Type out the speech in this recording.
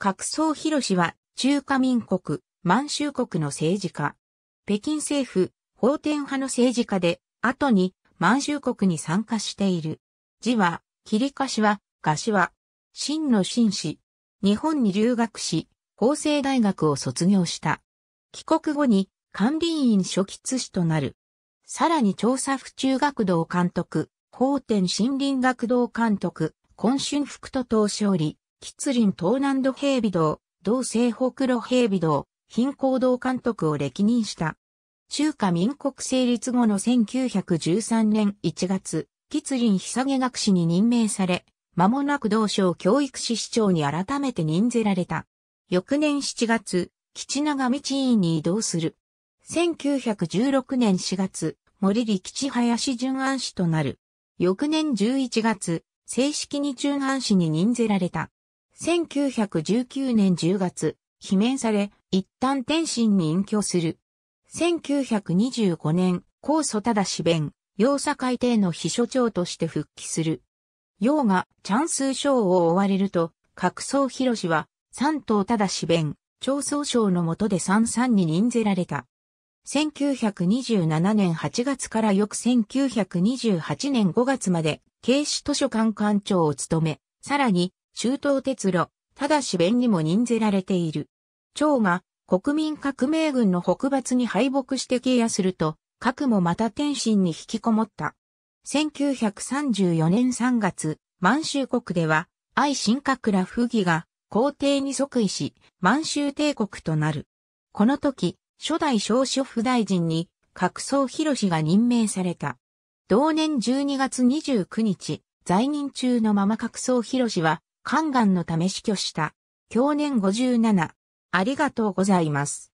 格層広氏は中華民国、満州国の政治家。北京政府、法天派の政治家で、後に満州国に参加している。字は、切りかしは、がしは、真の紳士。日本に留学し、法政大学を卒業した。帰国後に管理員初筆師となる。さらに調査府中学堂監督、法天森林学堂監督、今春福と東勝利、吉林東南土平備道、同西北路平備道、貧行道監督を歴任した。中華民国成立後の1913年1月、吉林久下学士に任命され、間もなく同省教育士市長に改めて任ぜられた。翌年7月、吉永道院に移動する。1916年4月、森利吉林淳安市となる。翌年11月、正式に淳安市に任ぜられた。1919年10月、罷免され、一旦天津に隠居する。1925年、高祖忠し、弁、洋佐海底の秘書長として復帰する。洋がチャンス賞を追われると、格広氏は、三島忠し、弁、長宗賞の下で三三に任ぜられた。1927年8月から翌1928年5月まで、警視図書館館長を務め、さらに、中東鉄路、ただし弁にも任ぜられている。長が国民革命軍の北伐に敗北してケアすると、核もまた天津に引きこもった。1934年3月、満州国では、愛新閣ら不義が皇帝に即位し、満州帝国となる。この時、初代少子府大臣に、格層広氏が任命された。同年12月29日、在任中のまま格層広氏は、肝がんのため死去した。享年57。ありがとうございます。